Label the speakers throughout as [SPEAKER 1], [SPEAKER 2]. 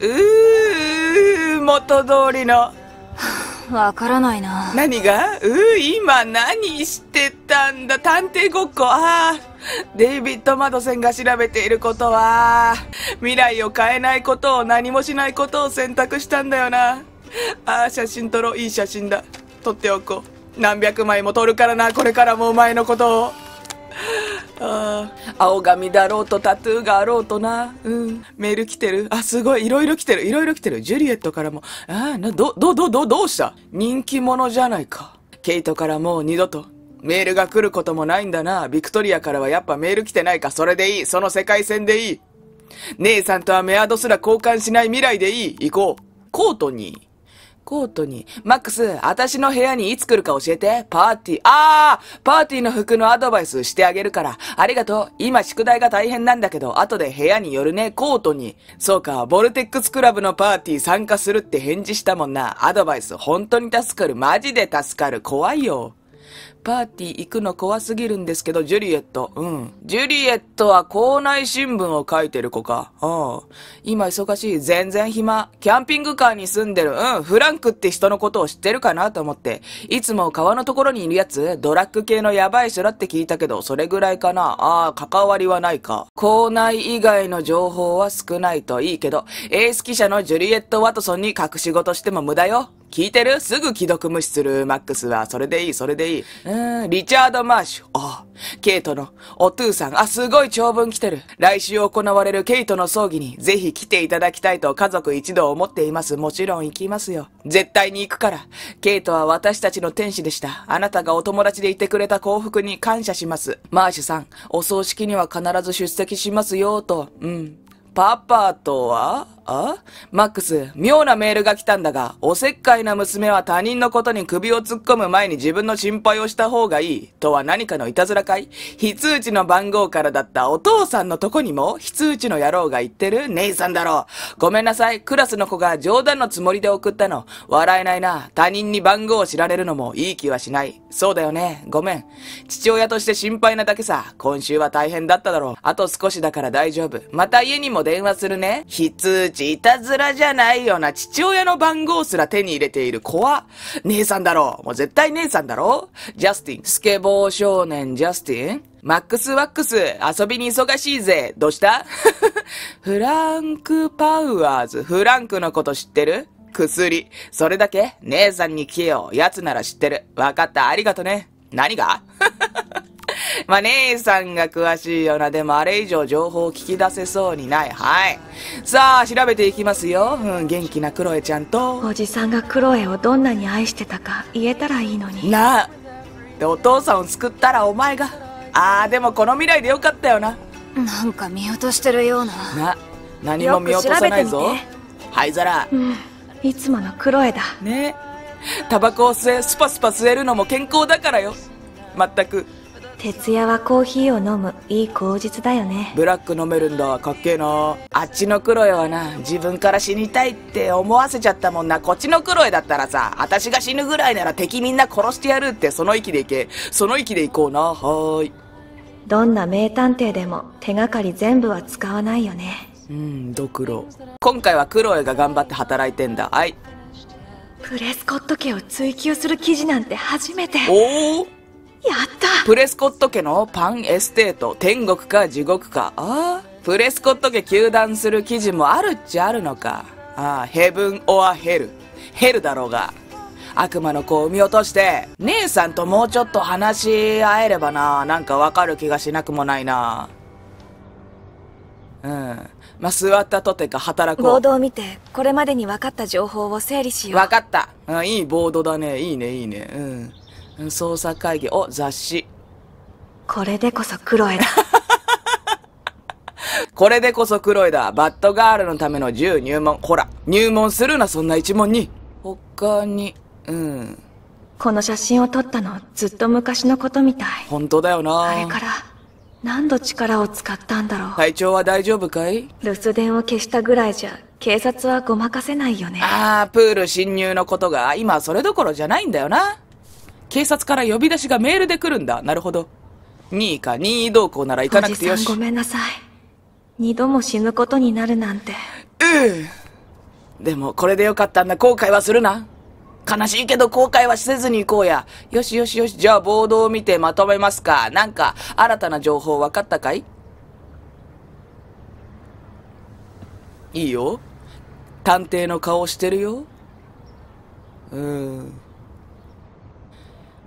[SPEAKER 1] うう元通りの
[SPEAKER 2] わからないな
[SPEAKER 1] 何がうう、今何してたんだ探偵ごっこああデイビッド・マドセンが調べていることは未来を変えないことを何もしないことを選択したんだよなああ写真撮ろういい写真だ撮っておこう何百枚も撮るからなこれからもお前のことを あ青髪だろうとタトゥーがあろうとな。うん。メール来てる。あ、すごい。いろいろ来てる。いろいろ来てる。ジュリエットからも。ああ、な、ど、ど、ど、ど、どうした人気者じゃないか。ケイトからもう二度と。メールが来ることもないんだな。ビクトリアからはやっぱメール来てないか。それでいい。その世界線でいい。姉さんとはメアドすら交換しない未来でいい。行こう。コートに。コートに。マックス、私の部屋にいつ来るか教えて。パーティー、あーパーティーの服のアドバイスしてあげるから。ありがとう。今宿題が大変なんだけど、後で部屋に寄るね、コートに。そうか、ボルテックスクラブのパーティー参加するって返事したもんな。アドバイス、本当に助かる。マジで助かる。怖いよ。パーティー行くの怖すぎるんですけど、ジュリエット。うん。ジュリエットは校内新聞を書いてる子か。うん。今忙しい。全然暇。キャンピングカーに住んでる。うん。フランクって人のことを知ってるかなと思って。いつも川のところにいるやつ、ドラッグ系のやばい人だって聞いたけど、それぐらいかな。ああ、関わりはないか。校内以外の情報は少ないといいけど、エース記者のジュリエット・ワトソンに隠し事しても無駄よ。聞いてるすぐ既読無視するマックスは、それでいい、それでいい。うん、リチャード・マーシュ。あ、ケイトの、おトゥーさん。あ、すごい長文来てる。来週行われるケイトの葬儀に、ぜひ来ていただきたいと家族一同思っています。もちろん行きますよ。絶対に行くから。ケイトは私たちの天使でした。あなたがお友達でいてくれた幸福に感謝します。マーシュさん、お葬式には必ず出席しますよ、と。うん。パパとはあマックス、妙なメールが来たんだが、おせっかいな娘は他人のことに首を突っ込む前に自分の心配をした方がいい、とは何かのいたずらかい非通知の番号からだったお父さんのとこにも、非通知の野郎が言ってる姉さんだろう。ごめんなさい、クラスの子が冗談のつもりで送ったの。笑えないな、他人に番号を知られるのもいい気はしない。そうだよね、ごめん。父親として心配なだけさ、今週は大変だっただろう。あと少しだから大丈夫。また家にも電話するね。非通知ちいたずらじゃないよな。父親の番号すら手に入れている子は、姉さんだろう。もう絶対姉さんだろう。ジャスティン、スケボー少年ジャスティンマックスワックス、遊びに忙しいぜ。どうした フランク・パウアーズ、フランクのこと知ってる薬。それだけ姉さんに消えよう。奴なら知ってる。わかった。ありがとね。何が まあ、姉さんが詳しいよな。でも、あれ以上情報を聞き出せそうにない。はい。さあ、調べていきますよ。うん、元気なクロエちゃんと。
[SPEAKER 3] おじさんがクロエをどんなに愛してたか言えたら
[SPEAKER 1] いいのに。なあ。で、お父さんを救ったらお前が。ああ、でもこの未来でよかったよな。
[SPEAKER 3] なんか見落としてるような。
[SPEAKER 1] な、何も見落とさないぞ。灰皿。うん。
[SPEAKER 3] いつものクロエだ。ね。
[SPEAKER 1] タバコを吸え、スパスパ吸えるのも健康だからよ。まったく徹夜はコーヒーを飲むいい口実だよねブラック飲めるんだかっけえなあっちのクロエはな自分から死にたいって思わせちゃったもんなこっちのクロエだったらさ私が死ぬぐらいなら敵みんな殺してやるってその息でいけその息でいこうなはーいどんな名
[SPEAKER 3] 探偵でも手がかり全部は使わないよね
[SPEAKER 1] うんドクロ今回はクロエが頑張って働いてんだはい
[SPEAKER 3] プレスコット家を追求する記事なんて初めてお
[SPEAKER 1] おったプレスコット家のパンエステート、天国か地獄か。ああ、プレスコット家球団する記事もあるっちゃあるのか。ああ、ヘブン・オア・ヘル。ヘルだろうが。悪魔の子を産み落として、姉さんともうちょっと話し合えればな、なんかわかる気がしなくもないな。うん。まあ、座ったとてか働こう。ボード
[SPEAKER 3] を見て、これまでに分かった情報を整理しよう。分かった。
[SPEAKER 1] うん、いいボードだね。いいね、いいね。うん。捜査会議お雑誌これでこそクロエだこれでこそクロエだバッドガールのための銃入門ほら入門するなそんな一問に他にうんこ
[SPEAKER 3] の写真を撮ったのずっと昔のことみたい
[SPEAKER 1] 本当だよなあれから
[SPEAKER 3] 何度力を使ったんだろう
[SPEAKER 1] 体調は大丈夫かい
[SPEAKER 3] 留守電を消したぐらいじゃ警察はごまかせないよね
[SPEAKER 1] ああプール侵入のことが今それどころじゃないんだよな警察から呼び出しがメールで来るんだなるほど任意か任意同行なら行かなくてよしごめ
[SPEAKER 3] んなさい二度も死ぬことになるなんて
[SPEAKER 1] ええでもこれでよかったんだ後悔はするな悲しいけど後悔はせずに行こうやよしよしよしじゃあボードを見てまとめますかなんか新たな情報分かったかいいいよ探偵の顔してるようん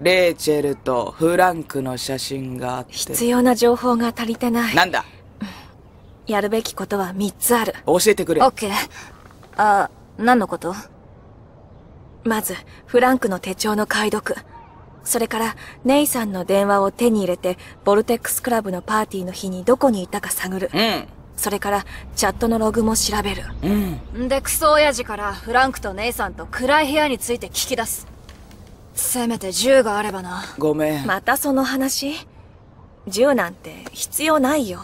[SPEAKER 1] レーチェルとフランクの写真があって必
[SPEAKER 3] 要な情報が足りてないなんだやるべきことは3つある
[SPEAKER 1] 教えてくれオッケ
[SPEAKER 3] ーあ何のことまずフランクの手帳の解読それからネイさんの電話を手に入れてボルテックスクラブのパーティーの日にどこにいたか探るうんそれからチャットのログも調べるうんでクソ親父からフランクとネイさんと暗い部屋について聞き出すせめて銃があればな
[SPEAKER 1] ごめんま
[SPEAKER 3] たその話銃なんて必要ないよ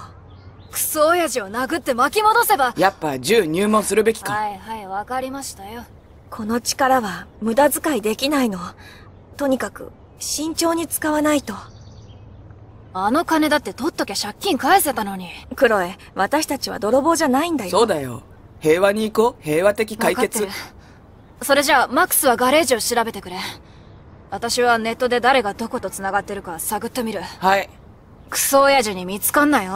[SPEAKER 3] クソ親父を殴って巻き戻せば
[SPEAKER 1] やっぱ銃入門するべきかは
[SPEAKER 3] いはいわかりましたよこの力は無駄遣いできないのとにかく慎重に使わないとあの金だって取っときゃ借金返せたのにクロエ私たちは泥棒じゃないんだよそうだよ
[SPEAKER 1] 平和に行こう平和的解決
[SPEAKER 3] それじゃあマックスはガレージを調べてくれ私はネットで誰がどこと繋がってるか探ってみる。はい。クソ親父に見つかんなよ。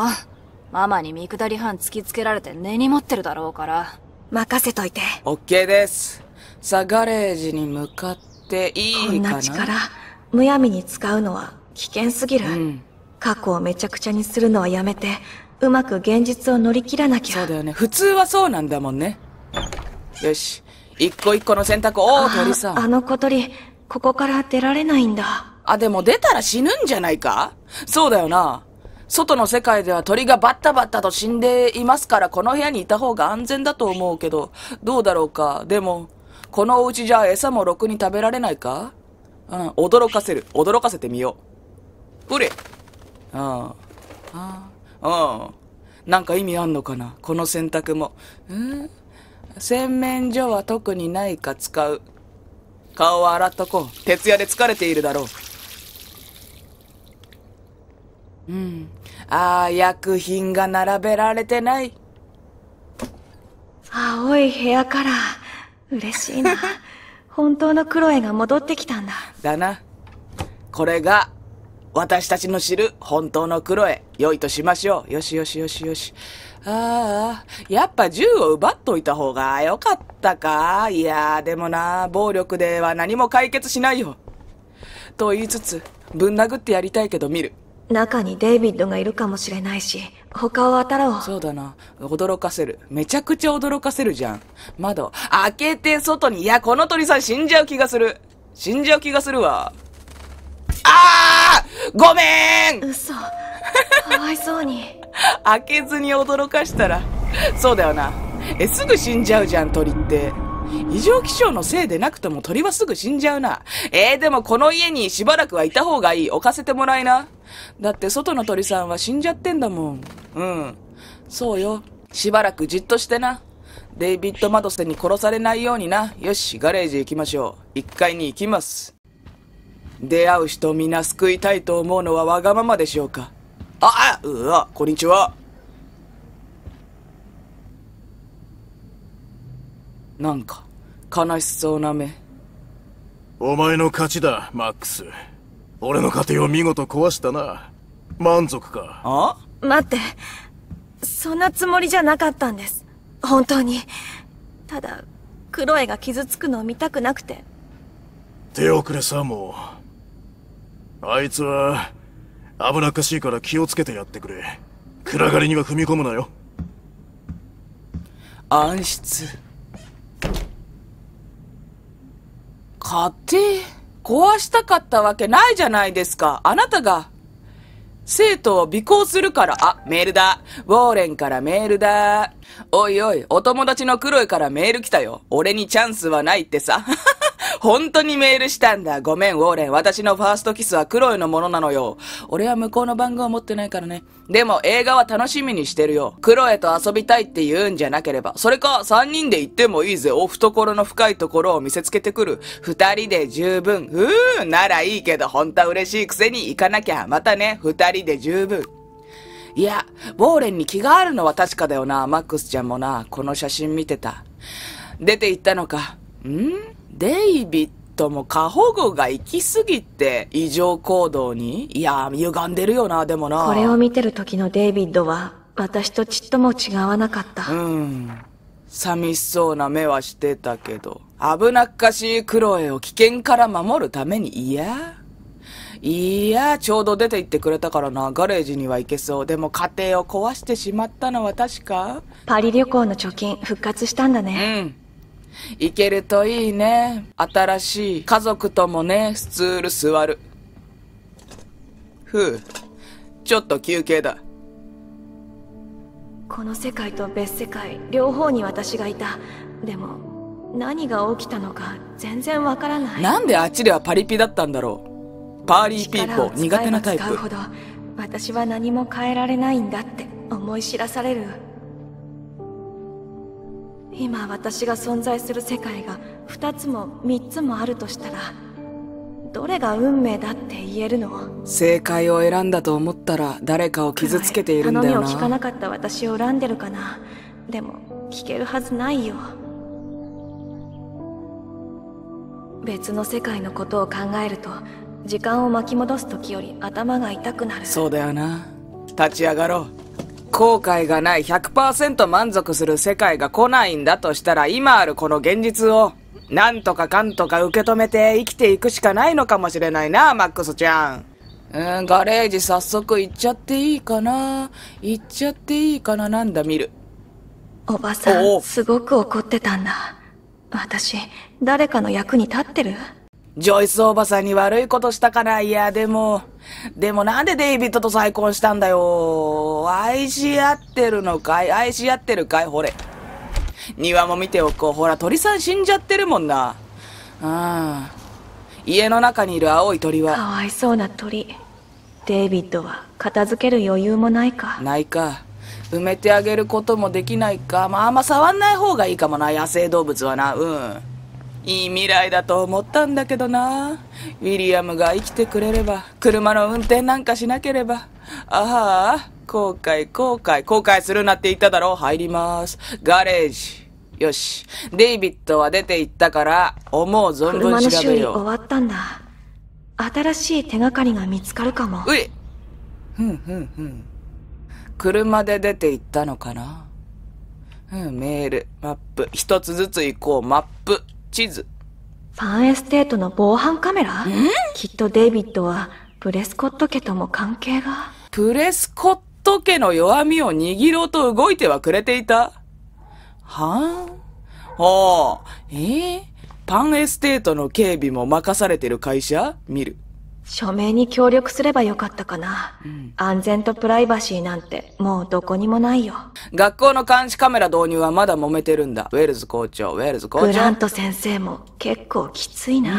[SPEAKER 3] ママに見下り犯突きつけられて根に持ってるだろうから。任せ
[SPEAKER 1] といて。オッケーです。さあ、ガレージに向かっていいかなこんな力、むやみ
[SPEAKER 3] に使うのは危険すぎる。うん、過去をめちゃくちゃにするのはやめて、うまく現実を乗り切らなきゃ。そうだよね。普通はそうなんだもんね。
[SPEAKER 1] よし。一個一個の選択を、鳥さん。あの小鳥、
[SPEAKER 3] ここから出ら
[SPEAKER 1] れないんだ。あ、でも出たら死ぬんじゃないかそうだよな。外の世界では鳥がバッタバッタと死んでいますから、この部屋にいた方が安全だと思うけど、どうだろうか。でも、このお家じゃ餌もろくに食べられないかうん、驚かせる。驚かせてみよう。うれ。うん。ああ。うん。なんか意味あんのかなこの選択も。うん洗面所は特にないか使う。顔を洗っとこう。徹夜で疲れているだろう。うん。ああ、薬品が並べられてない。青い部
[SPEAKER 3] 屋から、嬉しいな。本当のクロエが戻ってきたんだ。
[SPEAKER 1] だな。これが、私たちの知る本当のクロエ。良いとしましょう。よしよしよしよし。ああ、やっぱ銃を奪っといた方が良かったか。いやでもな、暴力では何も解決しないよ。と言いつつ、ぶん殴ってやりたいけど見る。
[SPEAKER 3] 中にデイビッドがいるかもしれな
[SPEAKER 1] いし、他を当たろう。そうだな。驚かせる。めちゃくちゃ驚かせるじゃん。窓、開けて外に。いや、この鳥さん死んじゃう気がする。死んじゃう気がするわ。ああごめん嘘。かわいそうに開けずに驚かしたらそうだよなえすぐ死んじゃうじゃん鳥って異常気象のせいでなくても鳥はすぐ死んじゃうなえー、でもこの家にしばらくはいた方がいい置かせてもらいなだって外の鳥さんは死んじゃってんだもんうんそうよしばらくじっとしてなデイビッド・マドセンに殺されないようになよしガレージ行きましょう1階に行きます出会う人皆救いたいと思うのはわがままでしょうかあ、あ、うわ、こんにちは。なんか、悲しそうな目。
[SPEAKER 4] お前の勝ちだ、マックス。俺の家庭を見事壊したな。満足か。あ
[SPEAKER 3] 待って。そんなつもりじゃなかったんです。本当に。ただ、クロエが傷つくのを見たくなくて。
[SPEAKER 4] 手遅れさ、もう。あいつは、危なっかしいから気をつけてやってくれ暗がりには踏み込むなよ暗室勝手壊した
[SPEAKER 1] かったわけないじゃないですかあなたが生徒を尾行するから、あ、メールだ。ウォーレンからメールだ。おいおい、お友達のクロエからメール来たよ。俺にチャンスはないってさ。本当にメールしたんだ。ごめん、ウォーレン。私のファーストキスはクロエのものなのよ。俺は向こうの番号を持ってないからね。でも映画は楽しみにしてるよ。クロエと遊びたいって言うんじゃなければ。それか、三人で行ってもいいぜ。お懐の深いところを見せつけてくる。二人で十分。うーん、ならいいけど、本当は嬉しいくせに行かなきゃ。またね、二人で十分。いや、ウォーレンに気があるのは確かだよな。マックスちゃんもな、この写真見てた。出て行ったのか。んデイビッドも過保護が行き過ぎて異常行動にいや、歪んでるよな、でもな。これを
[SPEAKER 3] 見てる時のデイビッドは、私とちっとも違わなかった。うん。
[SPEAKER 1] 寂しそうな目はしてたけど、危なっかしいクロエを危険から守るために、いやいや、ちょうど出て行ってくれたからな、ガレージには行けそう。でも家庭を壊してしまったのは確かパリ旅行の貯金復活したんだね。うん。行けるといいね。新しい家族ともね、スツール座る。ふう。ちょっと休憩だ。
[SPEAKER 3] この世界と別世界、両方に私がいた。で
[SPEAKER 1] も、
[SPEAKER 3] 何が起きたのか全然わからない。
[SPEAKER 1] なんであっちではパリピだったんだろう。パーリーピーポー苦手なタイプ。
[SPEAKER 3] 私は何も変えられないんだって思い知らされる。今私が存在する世界が2つも3つもあるとしたらどれが運命だって言えるの
[SPEAKER 1] 正解を選んだと思ったら誰かを傷つけているんだよな頼みを聞かな
[SPEAKER 3] かった私を恨んでるかなでも聞けるはずないよ別の世界のことを考えると時間を巻き戻す時より頭が痛くなる
[SPEAKER 1] そうだよな立ち上がろう後悔がない100%満足する世界が来ないんだとしたら今あるこの現実をなんとかかんとか受け止めて生きていくしかないのかもしれないなマックスちゃんうんガレージ早速行っちゃっていいかな行っちゃっていいかななんだ見るおばさんすごく怒ってたん
[SPEAKER 3] だ私誰かの役に立ってる
[SPEAKER 1] ジョイスおばさんに悪いことしたかないや、でも、でもなんでデイビッドと再婚したんだよ。愛し合ってるのかい愛し合ってるかいほれ。庭も見ておこう。ほら、鳥さん死んじゃってるもんな。うん。家の中にいる青い鳥は。か
[SPEAKER 3] わいそうな鳥。デイビッドは片付ける余裕もないか。
[SPEAKER 1] ないか。埋めてあげることもできないか。まあ、あんま触んない方がいいかもな、野生動物はな。うん。いい未来だと思ったんだけどなウィリアムが生きてくれれば車の運転なんかしなければああ後悔後悔後悔するなって言っただろう入りますガレージよしデイビッドは出て行ったから思う存分調べよう車の修理終
[SPEAKER 3] わったんだ新しい手がかりが見つかるかもうい
[SPEAKER 1] ふんふんふん車で出て行ったのかなうん、メール、マップ。一つずつ行こう、マップ。地図。ファンエステートの防犯カメラき
[SPEAKER 3] っとデイビッドはプレスコット家とも関係が。プレスコッ
[SPEAKER 1] ト家の弱みを握ろうと動いてはくれていた。はぁ、あ、おぉ、えぇ、ー、パンエステートの警備も任されてる会社見る。
[SPEAKER 3] 署名に協力すればよかったかな、うん、安全とプライバシーなんてもうどこにもないよ
[SPEAKER 1] 学校の監視カメラ導入はまだ揉めてるんだウェルズ校長ウェルズ校長グラン
[SPEAKER 3] ト先生も結構きついな、う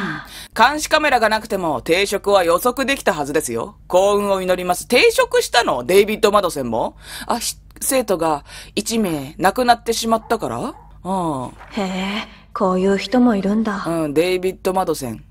[SPEAKER 1] ん、監視カメラがなくても定職は予測できたはずですよ幸運を祈ります定職したのデイビッド・マドセンもあ生徒が1名亡くなってしまったから
[SPEAKER 3] うんへ
[SPEAKER 1] えこういう人もいるんだうんデイビッド・マドセン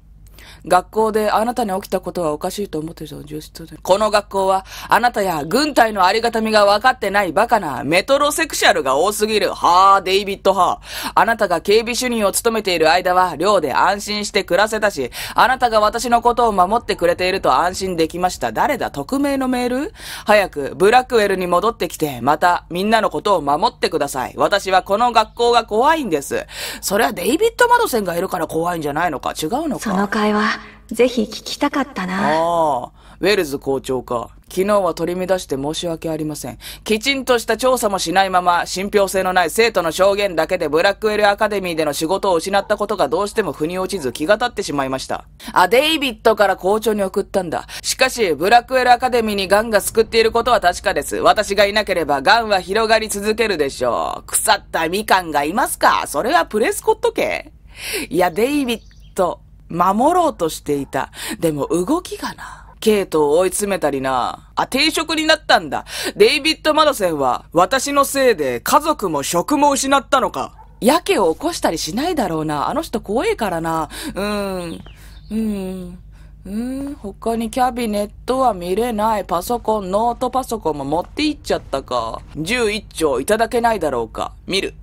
[SPEAKER 1] 学校であなたに起きたことはおかしいと思ってるぞ、重室で。この学校は、あなたや軍隊のありがたみが分かってないバカなメトロセクシャルが多すぎる。はあ、デイビッド・ハー。あなたが警備主任を務めている間は、寮で安心して暮らせたし、あなたが私のことを守ってくれていると安心できました。誰だ匿名のメール早く、ブラックウェルに戻ってきて、また、みんなのことを守ってください。私はこの学校が怖いんです。それはデイビッド・マドセンがいるから怖いんじゃないのか違うのかその会話あ、ぜひ聞きたかったな。ああ、ウェルズ校長か。昨日は取り乱して申し訳ありません。きちんとした調査もしないまま、信憑性のない生徒の証言だけでブラックウェルアカデミーでの仕事を失ったことがどうしても腑に落ちず気が立ってしまいました。あ、デイビッドから校長に送ったんだ。しかし、ブラックウェルアカデミーにガンが救っていることは確かです。私がいなければガンは広がり続けるでしょう。腐ったみかんがいますかそれはプレスコット家いや、デイビッド。守ろうとしていた。でも動きがな。ケイトを追い詰めたりな。あ、定職になったんだ。デイビッド・マドセンは、私のせいで家族も職も失ったのか。やけを起こしたりしないだろうな。あの人怖いからな。うーん。うーん。うーん。他にキャビネットは見れない。パソコン、ノートパソコンも持っていっちゃったか。11兆いただけないだろうか。見る。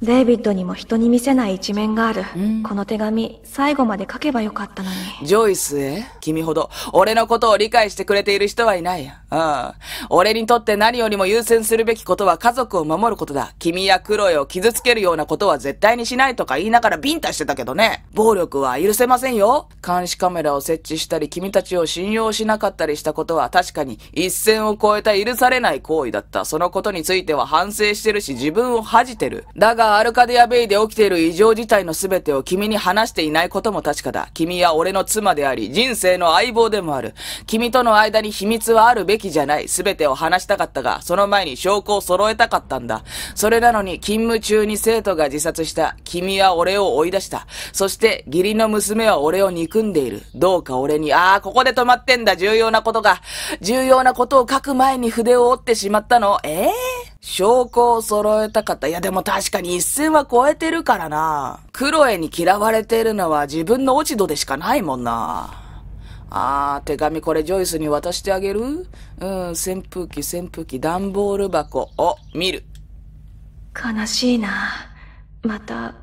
[SPEAKER 1] デイビッ
[SPEAKER 3] ドにも人に見せない一面がある、うん、この手紙最後まで書けばよかったのに
[SPEAKER 1] ジョイスへ君ほど俺のことを理解してくれている人はいないああ俺にとって何よりも優先するべきことは家族を守ることだ君やクロエを傷つけるようなことは絶対にしないとか言いながらビンタしてたけどね暴力は許せませんよ監視カメラを設置したり君たちを信用しなかったりしたことは確かに一線を越えた許されない行為だったそのことについては反省してるし自分を恥じてるだがアルカディアベイで起きている異常事態の全てを君に話していないことも確かだ。君は俺の妻であり、人生の相棒でもある。君との間に秘密はあるべきじゃない。全てを話したかったが、その前に証拠を揃えたかったんだ。それなのに、勤務中に生徒が自殺した。君は俺を追い出した。そして、義理の娘は俺を憎んでいる。どうか俺に、ああ、ここで止まってんだ。重要なことが。重要なことを書く前に筆を折ってしまったの。ええー証拠を揃えたかった。いやでも確かに一線は超えてるからな。クロエに嫌われてるのは自分の落ち度でしかないもんな。あー、手紙これジョイスに渡してあげるうん、扇風機、扇風機、段ボール箱を見る。
[SPEAKER 3] 悲しいな。また、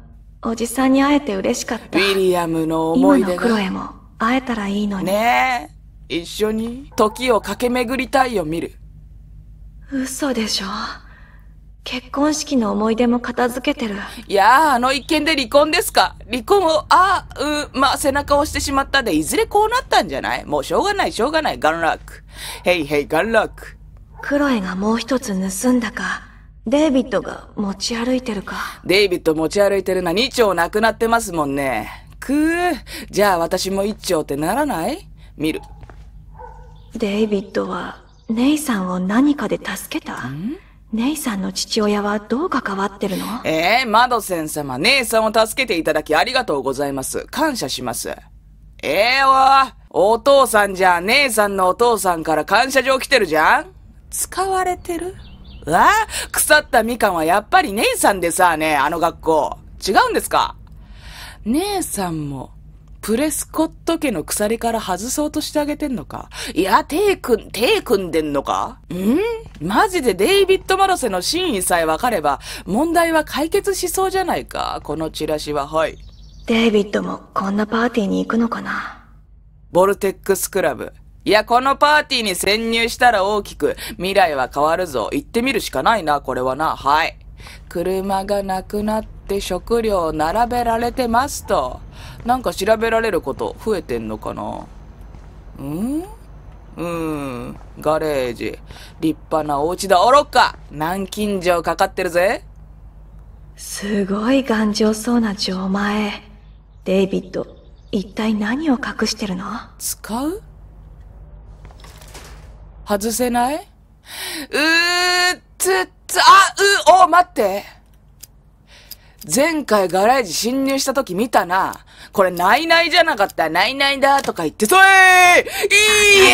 [SPEAKER 3] おじさんに会えて嬉しかった。
[SPEAKER 1] ウィリアムの思い出が。今のクロエも
[SPEAKER 3] 会えたらいいのに。
[SPEAKER 1] ねえ。一緒に時を駆け巡りたいよ、見る。
[SPEAKER 3] 嘘でしょ。結婚式の思い出も片付けてる。
[SPEAKER 1] いやあ、あの一件で離婚ですか。離婚を、あうまあ、背中を押してしまったで、いずれこうなったんじゃないもうしょうがない、しょうがない、ガンラック。ヘイヘイ、ガンラック。ク
[SPEAKER 3] ロエがもう一つ盗んだか、デイビッドが持ち歩いてる
[SPEAKER 1] か。デイビッド持ち歩いてるな、二丁なくなってますもんね。くぅ、じゃあ私も一丁ってならない見る。
[SPEAKER 3] デイビッドは、ネイさんを何かで助けたん姉さんの父親はどう関わってるの
[SPEAKER 1] ええー、マドセン様、姉さんを助けていただきありがとうございます。感謝します。ええー、わ、お父さんじゃ、姉さんのお父さんから感謝状来てるじゃん使われてるわ腐ったみかんはやっぱり姉さんでさ、ねあの学校。違うんですか姉さんも、プレスコット家の鎖から外そうとしてあげてんのかいや、手くん、手組んでんのかんマジでデイビッド・マロセの真意さえわかれば、問題は解決しそうじゃないか。このチラシは、はい。デイビッドもこんなパーティーに行くのかなボルテックスクラブ。いや、このパーティーに潜入したら大きく、未来は変わるぞ。行ってみるしかないな、これはな。はい。車がなくなっって食料並べられてますと。なんか調べられること増えてんのかなうんうん。ガレージ。立派なお家だ。おろっか南京錠かかってるぜ。すごい
[SPEAKER 3] 頑丈そうな錠前。デイビッド、一体何を隠してるの
[SPEAKER 1] 使う外せないうーつつ、あ、う、お、待って前回ガレージ侵入した時見たな。これ、ないないじゃなかった。ないないだとか言って、そえーイ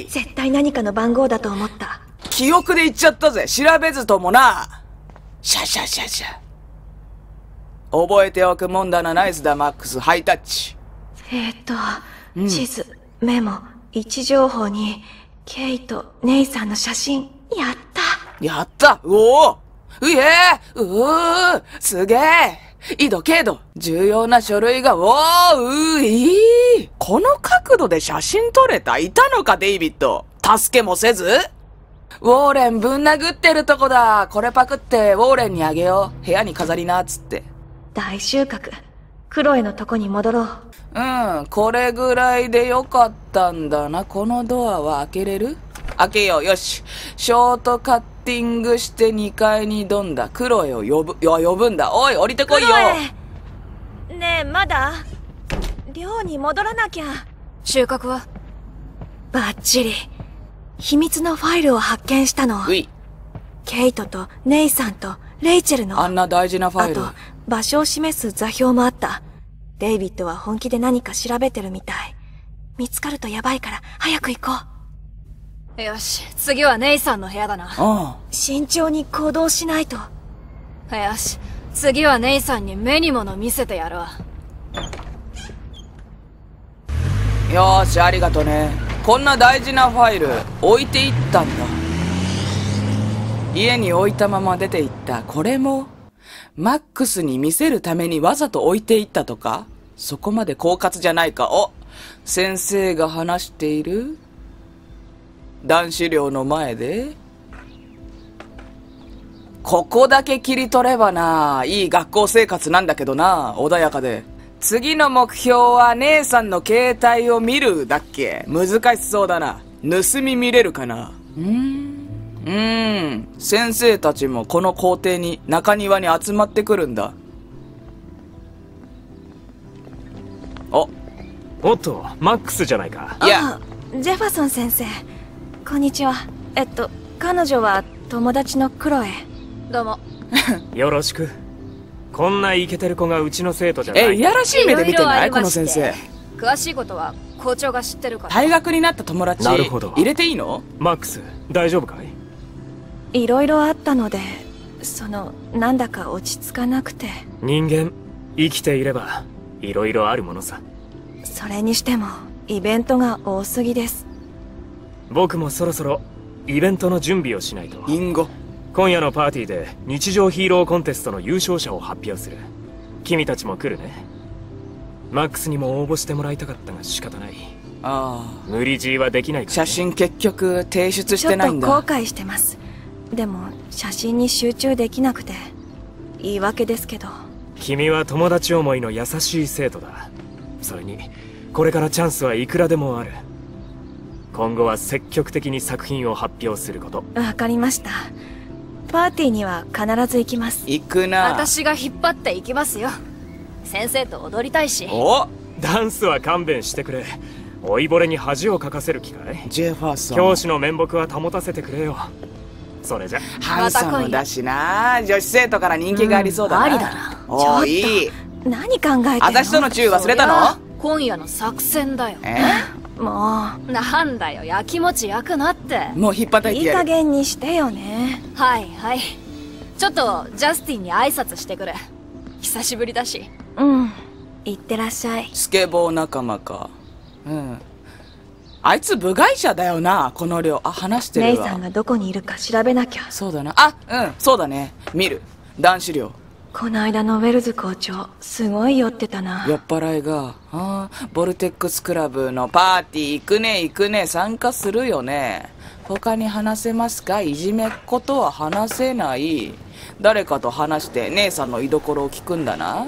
[SPEAKER 1] エーイ絶対何かの番号だと思った。記憶で言っちゃったぜ。調べずともな。シャシャシャシャ。覚えておくもんだな、ナイスだ、マックス。ハイタッチ。えー、っと、うん、
[SPEAKER 3] 地図、メモ、位置情報に、ケイとネイさんの写真。
[SPEAKER 1] やった。やったおおうえううすげえ井戸けど、重要な書類が、おーういーこの角度で写真撮れたいたのか、デイビッド助けもせずウォーレンぶん殴ってるとこだこれパクってウォーレンにあげよう。部屋に飾りな、つって。
[SPEAKER 3] 大収穫。クロエのとこに戻ろう。
[SPEAKER 1] うん、これぐらいでよかったんだな。このドアは開けれる開けよう、よし。ショートカットティングして2階に挑んだクロエを呼ぶ、よ、呼ぶんだ。おい、降りてこいよ
[SPEAKER 3] ねえ、まだ寮に戻らなきゃ。収穫はバッチリ。秘密のファイルを発見したの。ケイトとネイさんとレイチェルの。あんな大事なファイル。あと、場所を示す座標もあった。デイビッドは本気で何か調べてるみたい。見つかるとやばいから早く行こう。よし、次はネイさんの部屋だな。ああ慎重に行動しないと。よし、次はネイさんに目に物見せてやるわ。
[SPEAKER 1] よし、ありがとね。こんな大事なファイル、置いていったんだ。家に置いたまま出ていった、これも、マックスに見せるためにわざと置いていったとかそこまで狡猾じゃないか。お先生が話している男子寮の前でここだけ切り取ればな、いい学校生活なんだけどな、穏やかで。次の目標は姉さんの携帯を見るだっけ難しそうだな。盗み見れるかなうん。うん。先生たちもこの校庭に、中庭に集まってくるんだ。
[SPEAKER 4] お。おっと、マックスじゃないか。
[SPEAKER 3] いや。ジェファソン先生。こんにちはえっと彼女は友達のクロエどうも
[SPEAKER 4] よろしくこんなイケてる子がうちの生徒じゃないえいやらしい目で見てないこの先生
[SPEAKER 3] 詳しいことは校長が知ってるから
[SPEAKER 4] 大学になった友達なるほど入れていいのマックス大丈夫か
[SPEAKER 3] いいろいろあったのでそのなんだか落ち着かなくて
[SPEAKER 4] 人間生きていればいろいろあるものさ
[SPEAKER 3] それにしてもイベントが多すぎです
[SPEAKER 4] 僕もそろそろイベントの準備をしないとインゴ今夜のパーティーで日常ヒーローコンテストの優勝者を発表する君たちも来るねマックスにも応募してもらいたかったが仕方ないああ無理強いはできない、ね、写真結局提出してないんだちょっと
[SPEAKER 3] 後悔してますでも写真に集中できなくて言い訳ですけど
[SPEAKER 4] 君は友達思いの優しい生徒だそれにこれからチャンスはいくらでもある今後は積極的に作品を発表することわかり
[SPEAKER 3] ましたパーティーには必ず行きます
[SPEAKER 4] 行くな私
[SPEAKER 3] が引っ張って行きますよ先生と踊りたいし
[SPEAKER 4] おダンスは勘弁してくれ老いぼれに恥をかかせる気かいジェファーソン教師の面目は保たせてくれよそれじゃハンサムだ
[SPEAKER 1] しな女子生徒から人気がありそうだな、うん、ありだなおいい
[SPEAKER 3] 何考えてるの
[SPEAKER 1] 私との注意忘れたの
[SPEAKER 3] 今夜の作戦だよえもうなんだよやきもち焼くなってもう引
[SPEAKER 1] っ張いていい加減
[SPEAKER 3] にしてよねはいはいちょっとジャスティンに挨拶してくれ久しぶりだし
[SPEAKER 1] うん行ってらっしゃいスケボー仲間かうんあいつ部外者だよなこの量あ話してるわメイさん
[SPEAKER 3] がどこにいるか調
[SPEAKER 1] べなきゃそうだなあうんそうだね見る男子寮
[SPEAKER 3] この間のウェルズ校長すごい酔ってたな
[SPEAKER 1] 酔っ払いが「ああボルテックスクラブのパーティー行くね行くね参加するよね」他に話せますかいじめっことは話せない誰かと話して姉さんの居所を聞くんだな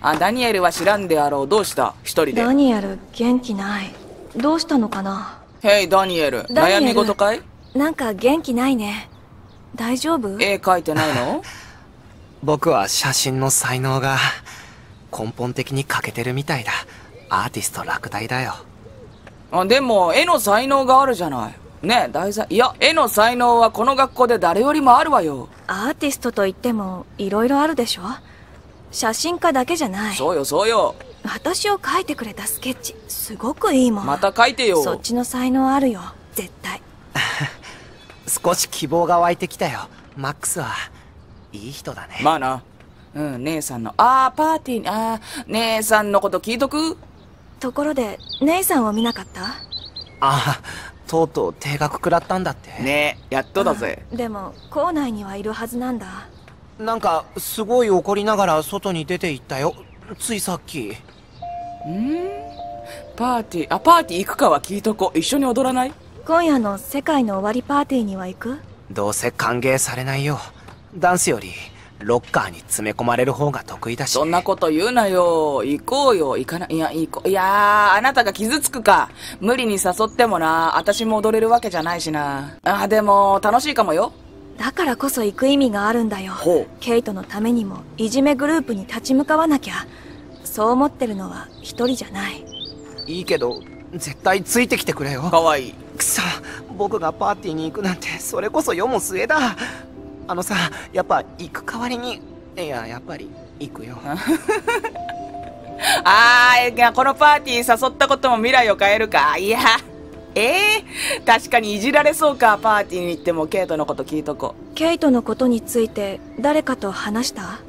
[SPEAKER 1] あダニエルは知らんであろうどうした一人でダニ
[SPEAKER 3] エル元気ないどうしたのかな
[SPEAKER 5] ヘイダニエル悩み事か
[SPEAKER 1] い
[SPEAKER 3] なんか元気ないね
[SPEAKER 1] 大丈夫絵描いてないの
[SPEAKER 5] 僕は写真の才能が根本的に欠けてるみたいだアーティスト落第だよ
[SPEAKER 1] あでも絵の才能があるじゃないねえ題材いや絵の才能はこの学校で誰よりもあるわよアーティストといっても色々あるでしょ写
[SPEAKER 3] 真家だけじゃないそうよそうよ私を描いてくれたスケッチすごくいいもんま
[SPEAKER 1] た描いてよそっ
[SPEAKER 5] ちの才能あるよ絶対 少し希望が湧いてきたよマックスはいい人だねまあなうん姉さんのあ
[SPEAKER 1] あパーティーにああ姉さんのこと聞いとくところで姉さんを見なか
[SPEAKER 5] ったああとうとう定額食らったんだってねえやっとだぜ、う
[SPEAKER 3] ん、でも校内にはいるはずなんだ
[SPEAKER 5] なんかすごい怒りながら外に出て行ったよついさっきんパーティーあパーティー行くかは聞いとこ一緒に踊らない
[SPEAKER 3] 今夜の世界の終わりパーティーには行く
[SPEAKER 5] どうせ歓迎されないよダンスよりロッカーに詰め込まれる方が得意だしそ
[SPEAKER 1] んなこと言うなよ行こうよ行かないいや行こいやあなたが傷つくか無理に誘ってもな私も踊れるわけじゃないしなあでも楽しいかもよ
[SPEAKER 3] だからこそ行く意味があるんだよケイトのためにもいじめグループに立ち向かわなきゃそう思ってるのは一人じゃない
[SPEAKER 5] いいけど絶対ついてきてくれよかわいいくそ僕がパーティーに行くなんてそれこそ世も末だあのさやっぱ行く代わりにいややっぱり行くよ
[SPEAKER 1] あーいやこのパーティー誘ったことも未来を変えるかいやえー、確かにいじられそうかパーティーに行ってもケイトのこと聞
[SPEAKER 5] いとこ
[SPEAKER 3] ケイトのことについて誰かと話した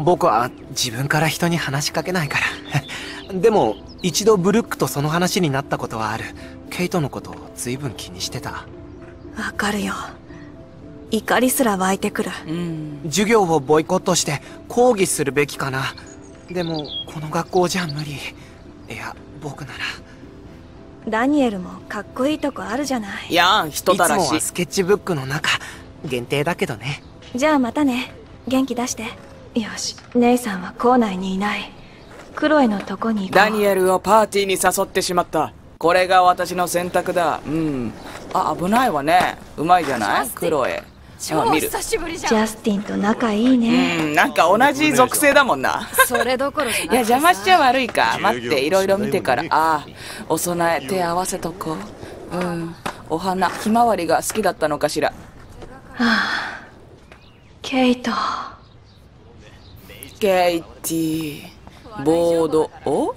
[SPEAKER 5] 僕は自分から人に話しかけないから でも一度ブルックとその話になったことはあるケイトのことを随分気にしてたわ
[SPEAKER 3] かるよ怒りすら湧いてくる、うん、
[SPEAKER 5] 授業をボイコットして抗議するべきかなでもこの学校じゃ無理いや僕なら
[SPEAKER 3] ダニエルもかっこいいとこあるじゃな
[SPEAKER 5] いいや人たらしいスケッチブックの中限定だけどね
[SPEAKER 3] じゃあまたね元気出してよし姉さんは校内にいないクロエのとこに行こうダニ
[SPEAKER 1] エルをパーティーに誘ってしまったこれが私の選択だうんあ危ないわねうまいじゃないクロエ超久し
[SPEAKER 3] ぶりじゃんジャスティンと仲いいね
[SPEAKER 1] うんなんか同じ属性だもんなそれ
[SPEAKER 3] どころじゃないや邪魔
[SPEAKER 1] しちゃ悪いか待っていろいろ見てからああお供え手合わせとこううんお花ひまわりが好きだったのかしら
[SPEAKER 3] あ
[SPEAKER 1] ケイトケイティボードを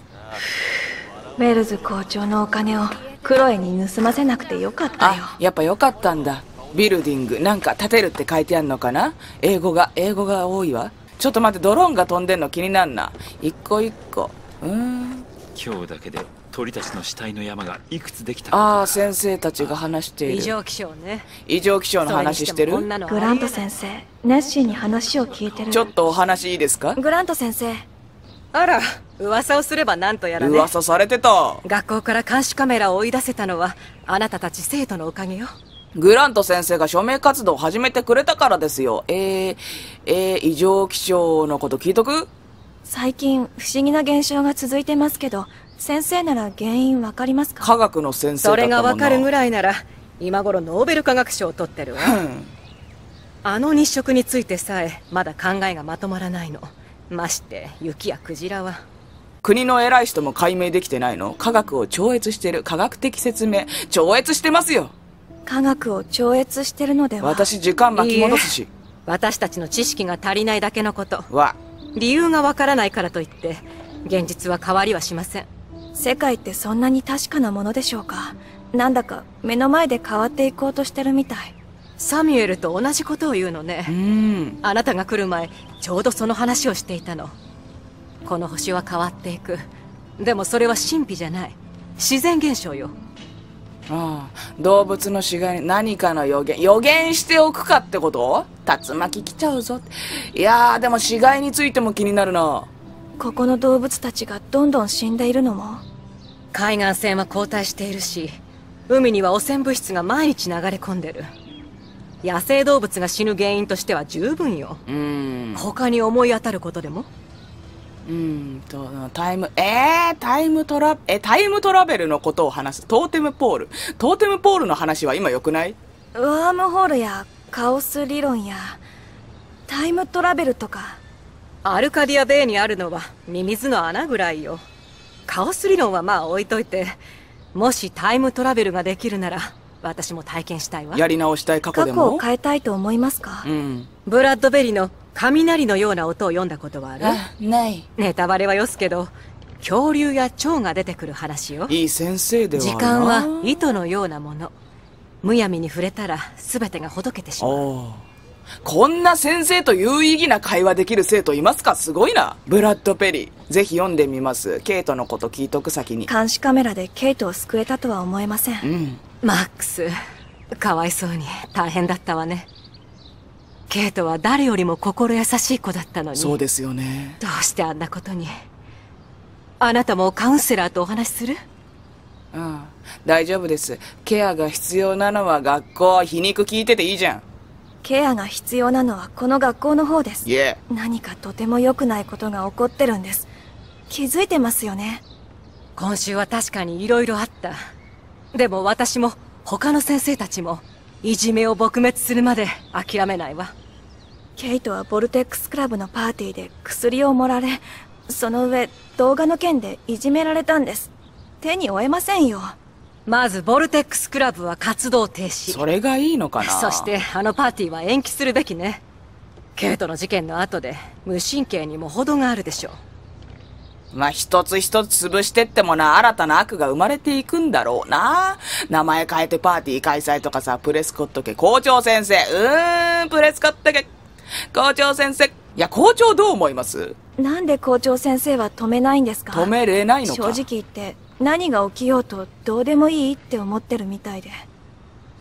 [SPEAKER 3] メルズ校長のお金
[SPEAKER 1] をクロエに盗ませなくてよかったよあやっぱよかったんだビルディングなんか建てるって書いてあんのかな英語が英語が多いわちょっと待ってドローンが飛んでんの気になんな一個一個うん今日だけで鳥たちの死体の山がいくつできたああ先生たちが話している異常気象ね異常気象の話してるグ
[SPEAKER 3] ラント先生熱心に話を聞いて
[SPEAKER 1] るちょっとお話いいですか
[SPEAKER 3] グラント先生
[SPEAKER 6] あら噂をすればなんとや
[SPEAKER 3] ら、ね、
[SPEAKER 1] 噂されてた
[SPEAKER 6] 学校から監視カメラを追い出せたのはあなたたち生徒のおかげよ
[SPEAKER 1] グラント先生が署名活動を始めてくれたからですよ。えー、えー、異常気象のこと聞いとく
[SPEAKER 3] 最近、不思議な現象が続いてますけど、先生なら原因わかりますか科
[SPEAKER 1] 学の先生だそれがわかるぐ
[SPEAKER 6] らいなら、今頃ノーベル科学賞を取ってるわ。あの日食についてさえ、まだ考えがまとまらないの。まして、雪やクジラは。
[SPEAKER 1] 国の偉い人も解明できてないの科学を超越してる。科学的説明、超越してますよ
[SPEAKER 6] 科学を超越してるので
[SPEAKER 1] は私時間巻き戻すし
[SPEAKER 6] 私たちの知識が足りないだけのことわ理由がわからないからといって現実は変わりはしません世界ってそんなに確かなも
[SPEAKER 3] のでしょうかなんだか目の前で変わっていこうとしてるみたいサミュエルと
[SPEAKER 6] 同じことを言うのねう
[SPEAKER 4] ん
[SPEAKER 6] あなたが来る前ちょうどその話をしていたのこの星は変わっていくでもそれは神秘じゃない自然現象
[SPEAKER 1] ようん、動物の死骸に何かの予言予言しておくかってこと竜巻来ちゃうぞいやーでも死骸についても気になるな
[SPEAKER 3] ここの動物たちがどんどん死んでいるのも
[SPEAKER 1] 海岸線は後退
[SPEAKER 6] しているし海には汚染物質が毎日流れ込んでる野生動物が死ぬ原因としては十分ようん他に思い当たることでも
[SPEAKER 1] うんと、タイム、えー、タイムトラ、え、タイムトラベルのことを話す。トーテムポール。トーテムポールの話は今よくない
[SPEAKER 3] ワームホールやカ
[SPEAKER 6] オス理論やタイムトラベルとか。アルカディアベイにあるのはミミズの穴ぐらいよ。カオス理論はまあ置いといて、もしタイムトラベルができるなら、私も体験したいわ。や
[SPEAKER 1] り直したい過去でも過去を変
[SPEAKER 6] えたいと思いま
[SPEAKER 1] すかうん。
[SPEAKER 6] ブラッドベリーの雷のような音を読んだことはあるないネタバレはよすけど恐竜や蝶が出てくる話よ
[SPEAKER 1] いい先生では時間は
[SPEAKER 6] 糸のようなものむやみに触れたら全てがほどけ
[SPEAKER 1] てしまうこんな先生と有意義な会話できる生徒いますかすごいなブラッド・ペリーぜひ読んでみますケイトのこと聞いとく先に監
[SPEAKER 3] 視カメラでケイトを救え
[SPEAKER 1] た
[SPEAKER 6] とは思えません、うん、マックスかわいそうに大変だったわねケイトは誰よりも心優しい子だったのにそうで
[SPEAKER 1] すよね
[SPEAKER 6] どうしてあんなことにあなたもカウンセラーとお話しする
[SPEAKER 1] ああ大丈夫ですケアが必要なのは学校皮肉聞いてていいじゃん
[SPEAKER 3] ケアが必要なのはこの学校の方です、yeah. 何かとても良くないことが起こっ
[SPEAKER 6] てるんです気づいてますよね今週は確かに色々あったでも私も他の先生たちもいじめを撲滅するまで諦めないわケイトはボルテックスクラブのパーティーで薬を盛られ
[SPEAKER 3] その上動画の件でいじめられたんです手に負えませんよ
[SPEAKER 6] まずボルテックスクラブは活動停
[SPEAKER 1] 止それがいいのかなそして
[SPEAKER 6] あのパーティーは延期するべきねケイトの事件の後で無神経にも程があるでしょう
[SPEAKER 1] まあ、一つ一つ潰してってもな、新たな悪が生まれていくんだろうな。名前変えてパーティー開催とかさ、プレスコット家校長先生。うーん、プレスコット家校長先生。いや、校長どう思います
[SPEAKER 3] なんで校長先生は止めないんですか止めれないのか正直言って、何が起きようとどうでもいいって思ってるみたいで。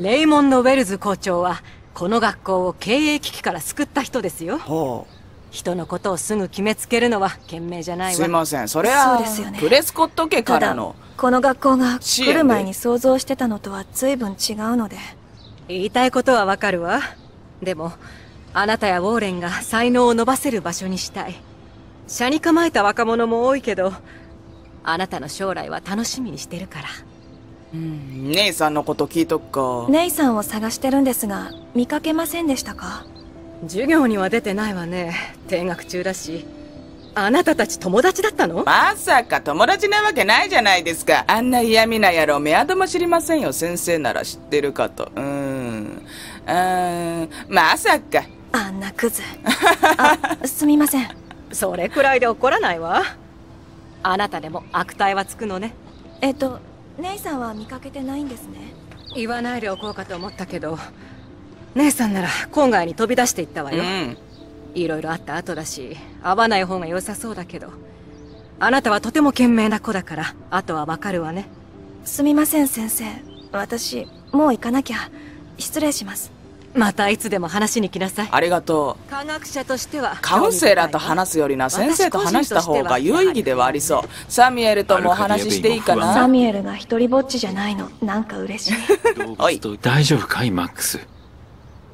[SPEAKER 6] レイモンド・ウェルズ校長は、この学校を経営危機から救った人ですよ。
[SPEAKER 1] ほう。
[SPEAKER 6] 人のことをすぐ決めつけるのは賢明じゃな
[SPEAKER 3] いすいませ
[SPEAKER 1] んそれはそうですよねプレスコット家からの
[SPEAKER 6] この学校が
[SPEAKER 1] 来る前
[SPEAKER 3] に想像してたのとは随分違うので
[SPEAKER 6] 言いたいことはわかるわでもあなたやウォーレンが才能を伸ばせる場所にしたい車に構えた若者も多いけどあなたの将来は楽しみにしてるから
[SPEAKER 1] うん姉さんのこと聞いとくか姉
[SPEAKER 6] さんを探してるんですが見かけませんでしたか授業には出てないわね定学中だし
[SPEAKER 1] あなたたち友達だったのまさか友達なわけないじゃないですかあんな嫌味な野郎目跡も知りませんよ先生なら知ってるかとうんうんまさかあんなクズ あすみませんそれくらいで怒
[SPEAKER 6] らないわあなたでも悪態はつくのねえっと
[SPEAKER 3] 姉さんは見かけてないんですね
[SPEAKER 6] 言わないでおこうかと思ったけど姉さんなら郊外に飛び出していったわよ、うん、いろいろあった後だし会わない方が良さそうだけどあなたはとても賢明な子だからあとはわかるわねすみま
[SPEAKER 3] せん先生私もう行かなきゃ失礼します
[SPEAKER 1] またいつでも話に来なさいありがと
[SPEAKER 3] う科学者としてはカウンセラ
[SPEAKER 1] ーと話すよりな先生と話した方が有意義ではありそうサミュエルともお話ししていいかなサミ
[SPEAKER 3] ュエルが一人ぼっちじゃないのなんか嬉しい
[SPEAKER 7] おい大丈夫かいマックス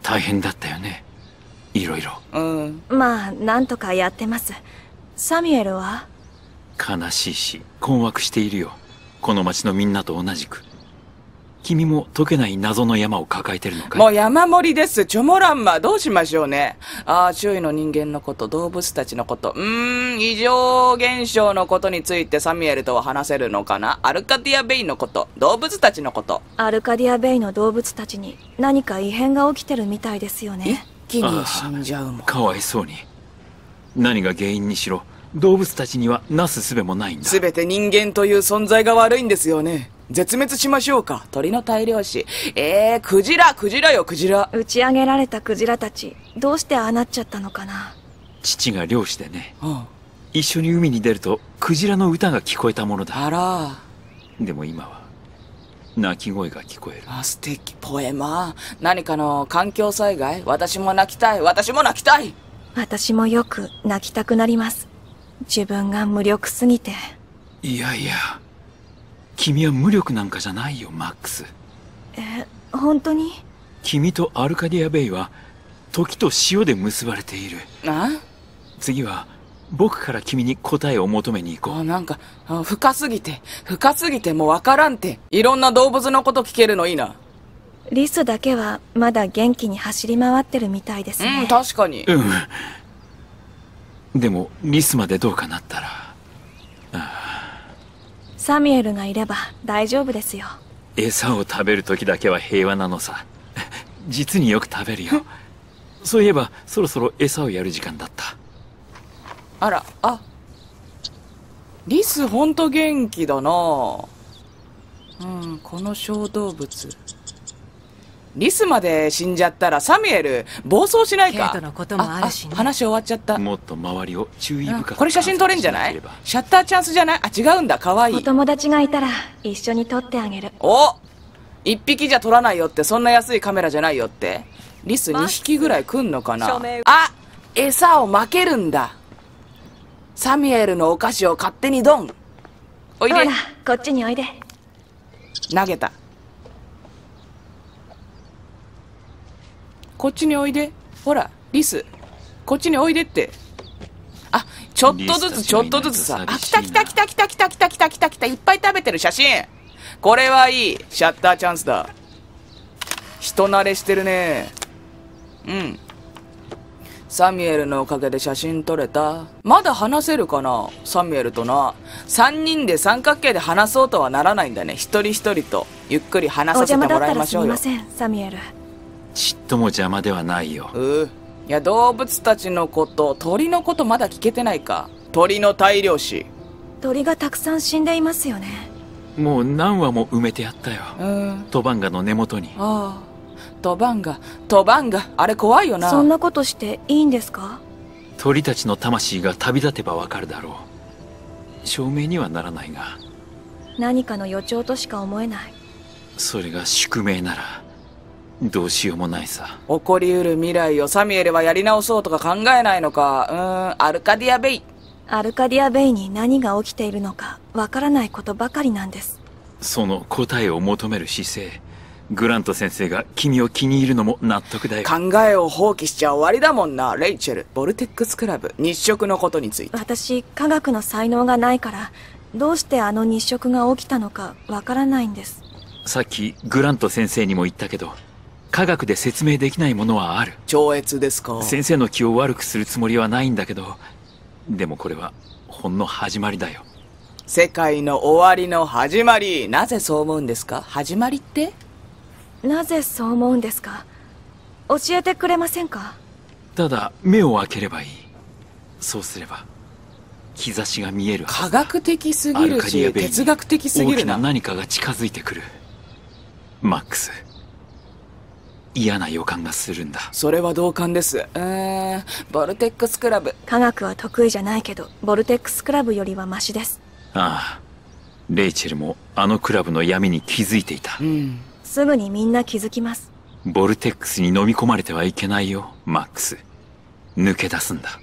[SPEAKER 7] 大変だったよねいろいろうん
[SPEAKER 3] まあなんとかやってますサミ
[SPEAKER 1] ュエルは
[SPEAKER 7] 悲しいし困惑しているよこの町のみんなと同じく君も解けない謎の山を抱えてるの
[SPEAKER 1] かもう山盛りです。チョモランマ、どうしましょうね。ああ、周囲の人間のこと、動物たちのこと、うーん、異常現象のことについてサミュエルとは話せるのかなアルカディア・ベイのこと、動物たちのこと。
[SPEAKER 3] アルカディア・ベイの動物たちに何か異変が起きてるみたいですよ
[SPEAKER 1] ね。一気に死んじゃうも
[SPEAKER 7] ん。かわいそうに。何が原因にしろ、動物たちにはなすすべもないん
[SPEAKER 1] だ。すべて人間という存在が悪いんですよね。絶滅しましょうか鳥の大量死えー、クジラクジラよクジラ打ち上げられたク
[SPEAKER 3] ジラたちどうしてああなっちゃったのかな
[SPEAKER 7] 父が漁師でね、はあ、一緒に海に出るとクジラの歌が聞こえたものだあらでも今は泣
[SPEAKER 1] き声が聞こえるあ素敵ポエマー何かの環境災害私も泣きたい私も泣きたい
[SPEAKER 3] 私もよく泣きたくなります自分が無力すぎて
[SPEAKER 7] いやいや君は無力なんかじゃないよマックス
[SPEAKER 3] え本当に
[SPEAKER 7] 君とアルカディア・ベイは時と潮で結ばれているあ次は僕から君に
[SPEAKER 1] 答えを求めに行こうなんか深すぎて深すぎてもう分からんていろんな動物のこと聞けるのいいな
[SPEAKER 3] リスだけはまだ元気に走り回ってるみたいですねうん確かにう
[SPEAKER 7] んでもリスまでどうかなったら
[SPEAKER 3] サミュエルがいれば大丈夫ですよ
[SPEAKER 7] 餌を食べる時だけは平和なのさ 実によく食べるよ そういえばそろそろ餌をやる時間だった
[SPEAKER 1] あらあリスほんと元気だなうんこの小動物リスまで死んじゃったらサミュエル暴走しないかケイのこともあるし、ね、話終わっちゃったもっと周りを注意深くこれ写真撮れんじゃないシャッターチャンスじゃないあ違うんだ可愛いお
[SPEAKER 3] 友達がいたら一緒に撮ってあげる
[SPEAKER 1] お一匹じゃ撮らないよってそんな安いカメラじゃないよってリス2匹ぐらい来んのかなあ餌を負けるんだサミュエルのお菓子を勝手にドンおいでほらこっちにおいで投げたこっちにおいで。ほら、リス。こっちにおいでって。あ、ちょっとずつ、ちょっとずつさ。あ、来た来た来た来た来た来た来た来た来た。いっぱい食べてる写真。これはいい。シャッターチャンスだ。人慣れしてるね。うん。サミュエルのおかげで写真撮れた。まだ話せるかなサミュエルとな。3人で三角形で話そうとはならないんだね。一人一人とゆっくり話させてもらいましょうよ。お邪魔だったらすみません、サミュエル。
[SPEAKER 7] ちっとも邪魔ではない
[SPEAKER 1] よ、いや動物たちのこと鳥のことまだ聞けてないか鳥の大量死鳥がたくさん死んでいますよね
[SPEAKER 7] もう何羽も埋めてやったよトバンガの根元に
[SPEAKER 1] ああトバンガトバンガあれ怖いよなそんなことしていいんですか
[SPEAKER 7] 鳥たちの魂が旅立てばわかるだろう証明にはならないが
[SPEAKER 3] 何かの予兆としか思えない
[SPEAKER 7] それが宿命ならどうしようもないさ
[SPEAKER 1] 起こりうる未来をサミエルはやり直そうとか考えないのかうんアルカディアベイアルカ
[SPEAKER 3] ディアベイに何が起きているのかわからないことばかりなんです
[SPEAKER 7] その答えを求める姿勢グラント先生が君を気に入るのも納得だよ
[SPEAKER 1] 考えを放棄しちゃ終わりだもんなレイチェルボルテックスクラブ日食のことについて私科
[SPEAKER 3] 学の才能がないからどうしてあの日食が起きたのかわからないんです
[SPEAKER 7] さっきグラント先生にも言ったけど科学で説明できないものはある
[SPEAKER 1] 超越ですか先
[SPEAKER 7] 生の気を悪くするつもりはないんだけどでもこれは
[SPEAKER 1] ほんの始まりだよ世界の終わりの始まりなぜそう思うんですか始まりって
[SPEAKER 3] なぜそう思うんですか教えてくれませんか
[SPEAKER 7] ただ目を開ければいいそうすれば兆しが見える科
[SPEAKER 1] 学的すぎるし哲学的すぎるな大きな
[SPEAKER 7] 何かが近づいてくるマックス嫌な予感がするんだそれは同感です
[SPEAKER 3] うんボルテックスクラブ科学は得意じゃないけどボルテックスクラブよりはマシです
[SPEAKER 7] ああレイチェルもあのクラブの闇に気づいていた、うん、
[SPEAKER 3] すぐにみんな気づきます
[SPEAKER 7] ボルテックスに飲み込まれてはいけないよマックス抜け出すんだ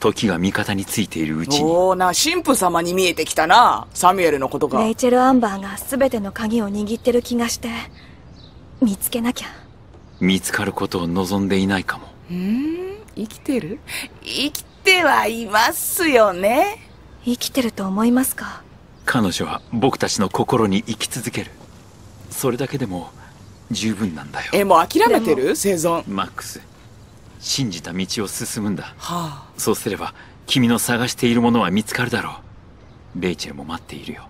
[SPEAKER 7] 時が味方についているうちに
[SPEAKER 1] おおな神父様に見えてきたなサミュエルのことがレイ
[SPEAKER 3] チェル・アンバーが全ての鍵を握ってる気がして見つけなきゃ
[SPEAKER 1] 見つかることを望んで
[SPEAKER 7] いないかも
[SPEAKER 3] うん生きてる生きてはいますよね生きてると思いますか
[SPEAKER 7] 彼女は僕たちの心に生き続けるそれだけでも十分なんだ
[SPEAKER 1] よえもう諦めてる生存
[SPEAKER 7] マックス信じた道を進むんだ、はあ、そうすれば君の探しているものは見つかるだろうレイチェルも待っているよ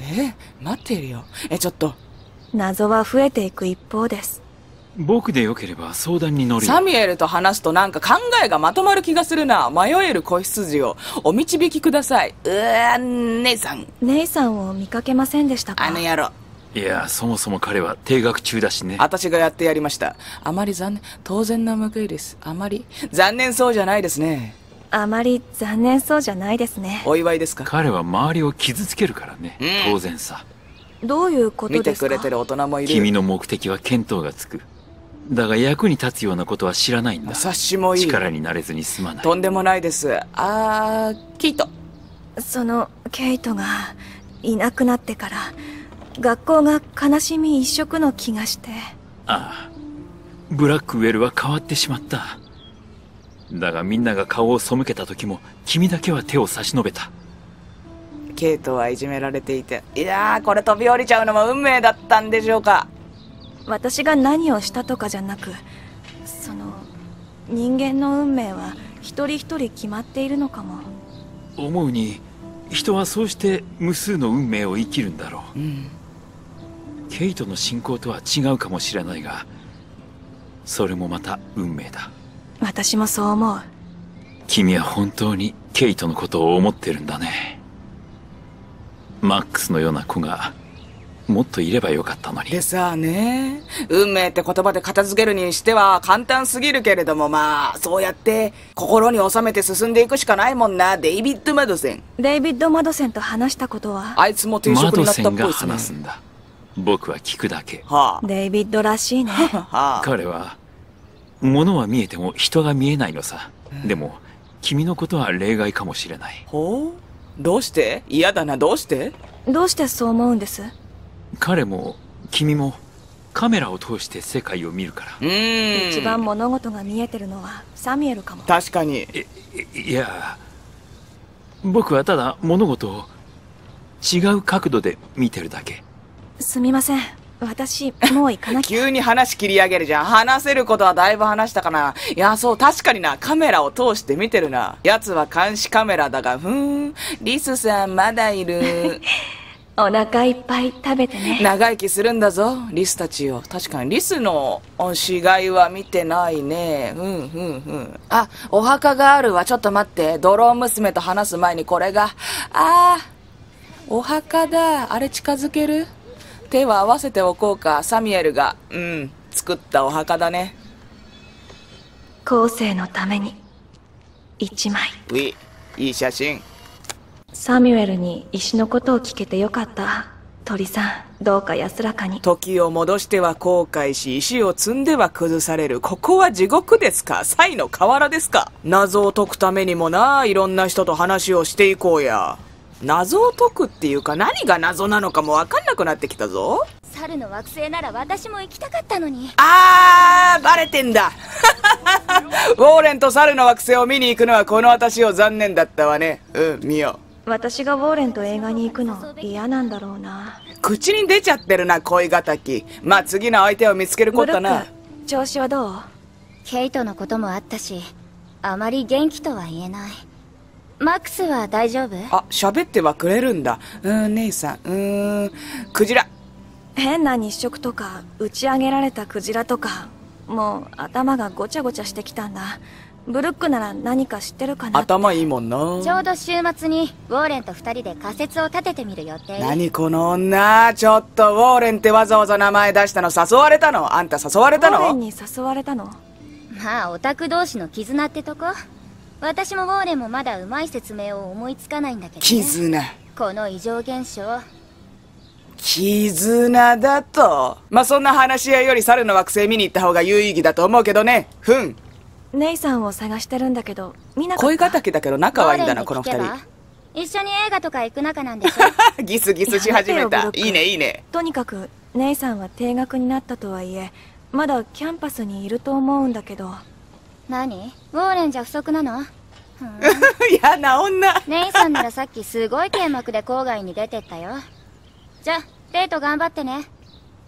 [SPEAKER 1] え待っているよえちょっ
[SPEAKER 3] と謎は増えていく一方です
[SPEAKER 1] 僕で
[SPEAKER 7] よければ相談
[SPEAKER 1] に乗りサミュエルと話すとなんか考えがまとまる気がするな迷える子羊をお導きください
[SPEAKER 3] うー姉さん姉さんを見かけませんでしたかあの野郎
[SPEAKER 1] いやそもそも彼は停学中だしね私がやってやりましたあまり残念当然な報いですあまり残念そうじゃないですねあまり残念そうじゃないです
[SPEAKER 3] ね
[SPEAKER 7] お祝いですか彼は周りを傷つけるからね、うん、当然さ
[SPEAKER 3] どういうことです
[SPEAKER 7] か見てくれて
[SPEAKER 1] る大人もいる君
[SPEAKER 7] の目的は見当がつくだが役に立つようなことは知らないんだ察しもいい力になれずにすまないとんでもないです
[SPEAKER 1] あーキート
[SPEAKER 3] そのケイトがいなくなってから学校が悲しみ一色の気がして
[SPEAKER 7] ああブラックウェルは変わってしまっただがみんなが顔を背けた時も君だけは手を差し伸
[SPEAKER 1] べたケイトはいじめられていていやーこれ飛び降りちゃうのも運命だったんでしょうか
[SPEAKER 3] 私が何をしたとかじゃなくその人間の運命は一人一人決まっているのかも
[SPEAKER 1] 思
[SPEAKER 7] うに人はそうして無数の運命を生きるんだろう、うん、ケイトの信仰とは違うかもしれないがそれもまた運命だ
[SPEAKER 3] 私もそう思う
[SPEAKER 7] 君は本当にケイトのことを思ってるんだねマックスのような子がもっといればよかったの
[SPEAKER 1] にでさあね運命って言葉で片付けるにしては簡単すぎるけれどもまあそうやって心に収めて進んでいくしかないもんなデイビッド・マドセン
[SPEAKER 3] デイビッド・マドセンと話したことはあ
[SPEAKER 1] いつも定職になったっぽいですねマドセンが話
[SPEAKER 7] すんだ僕は聞くだけ、は
[SPEAKER 3] あ、デイビッドらしいね、
[SPEAKER 7] 彼は物は見えても人が見えないのさ、うん、でも君のことは例外かもしれないほうどうして嫌だなどうして
[SPEAKER 3] どうしてそう思うんです
[SPEAKER 7] 彼も君もカメラを通して世界を見るから一番
[SPEAKER 3] 物事が見えてるのはサミュエルか
[SPEAKER 7] も確かにいや僕はただ物事を違う角度で見てるだけ
[SPEAKER 1] すみません私もう行かなきゃ 急に話切り上げるじゃん話せることはだいぶ話したかないやそう確かになカメラを通して見てるな奴は監視カメラだがふーんリスさんまだいる お腹いっぱい食べてね長生きするんだぞリスたちを確かにリスの死骸は見てないねうんうんうんあお墓があるわちょっと待ってドローン娘と話す前にこれがあお墓だあれ近づける手は合わせておこうかサミュエルがうん作ったお墓だね後世のために1枚いい写真
[SPEAKER 3] サミュエルに石のことを聞けてよかった鳥さんどうか安
[SPEAKER 1] らかに時を戻しては後悔し石を積んでは崩されるここは地獄ですか才の河原ですか謎を解くためにもないろんな人と話をしていこうや謎を解くっていうか何が謎なのかも分かんなくなってきたぞ
[SPEAKER 2] 猿の惑星なら私も行きたかったのにあ
[SPEAKER 1] ーバレてんだ ウォーレンと猿の惑星を見に行くのはこの私を残念だったわねうん見よう
[SPEAKER 3] 私がウォーレンと映画に行くの嫌なんだろうな
[SPEAKER 1] 口に出ちゃってるな恋敵まあ次の相手を見つけることな
[SPEAKER 3] 調子はどうケイト
[SPEAKER 2] のこともあったしあまり元気とは言えないマックスは大丈
[SPEAKER 3] 夫
[SPEAKER 1] あ喋ってはくれるんだうん姉さんうんクジラ
[SPEAKER 3] 変な日食とか打ち上げられたクジラとかもう頭がごちゃごちゃしてきたんだブルックなら何か知ってるか
[SPEAKER 2] な
[SPEAKER 1] 頭いいもんなちょう
[SPEAKER 3] ど週末
[SPEAKER 2] にウォーレンと2人で仮説を立ててみる予定何
[SPEAKER 1] この女ちょっとウォーレンってわざわざ名前出したの誘われたのあんた誘われたのウォーレンに
[SPEAKER 2] 誘われたのまあオタク同士の絆ってとこ私もウォーレンもまだうまい説明を思いつかないんだけど、ね、絆この異常現象
[SPEAKER 1] 絆だとまあそんな話し合いより猿の惑星見に行った方が有意義だと思うけどねふん
[SPEAKER 3] 姉さんを探してるんだけど見
[SPEAKER 2] なか恋
[SPEAKER 1] 敵だけど仲はいいんだなこの二人
[SPEAKER 3] 一緒に映画とか行く仲なんでし
[SPEAKER 1] ょ ギスギスし始めたいいねいいね
[SPEAKER 3] とにかく姉さんは定額になったとはいえまだキャンパスにいると思うんだけど
[SPEAKER 2] 何ウォーレンじゃ不足なの
[SPEAKER 3] 嫌な女姉さんな
[SPEAKER 2] らさっきすごい剣幕で郊外に出てったよじゃデート頑張ってね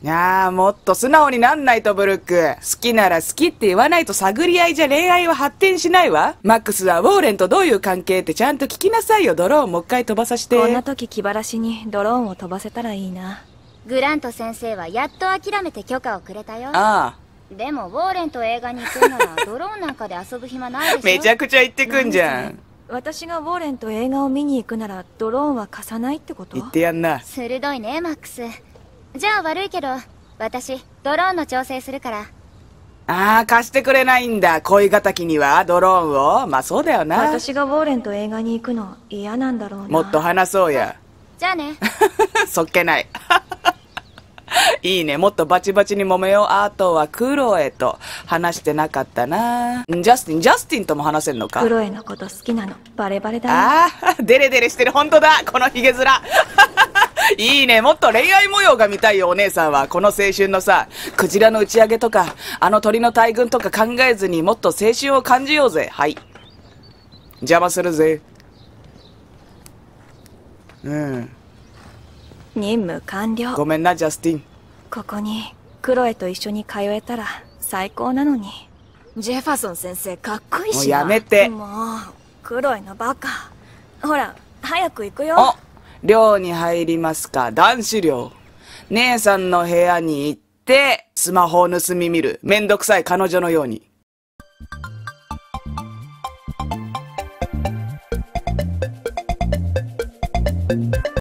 [SPEAKER 1] やもっと素直になんないと、ブルック。好きなら好きって言わないと探り合いじゃ恋愛は発展しないわ。マックスはウォーレンとどういう関係ってちゃんと聞きなさいよ、ドローンもう一回飛ばさして。こんな時気晴らしにドローンを飛ばせたらいいな。
[SPEAKER 2] グラント先生はやっと諦めて許可をくれたよ。ああ。でも、ウォーレンと映画に行くなら、ドローンなんかで遊ぶ暇ないでしょ。めちゃくちゃ行っ
[SPEAKER 1] てくんじゃん。
[SPEAKER 2] 私がウォーレンと映画を見に行くなら、ドローンは貸さないってこと言ってやんな。鋭いね、マックス。じゃあ悪いけど私ドローンの調整するから
[SPEAKER 1] ああ貸してくれないんだ恋敵にはドローンをまあそうだよな私
[SPEAKER 3] がウォーレンと映画に行くの嫌なんだろう
[SPEAKER 2] なもっ
[SPEAKER 1] と話そうやじゃあね そっけない いいね。もっとバチバチに揉めよう。あとはクロエと話してなかったな。ジャスティン、ジャスティンとも話せんのか。クロエのこと好きなの。バレバレだ、ね、ああ、デレデレしてる。本当だ。このヒゲ面。いいね、もっと恋愛模様が見たいよ、お姉さんは。この青春のさ、クジラの打ち上げとか、あの鳥の大群とか考えずにもっと青春を感じようぜ。はい。邪魔するぜ。うん。
[SPEAKER 3] 任務完了。ご
[SPEAKER 1] めんな、ジャスティン。
[SPEAKER 3] ここに、クロエと一緒に通えたら最高なのに。ジェファソン先生、かっこいいしもうやめて。もう、クロエのバカ。ほら、早く行くよ。あ
[SPEAKER 1] 寮に入りますか男子寮。姉さんの部屋に行って、スマホを盗み見る。めんどくさい彼女のように。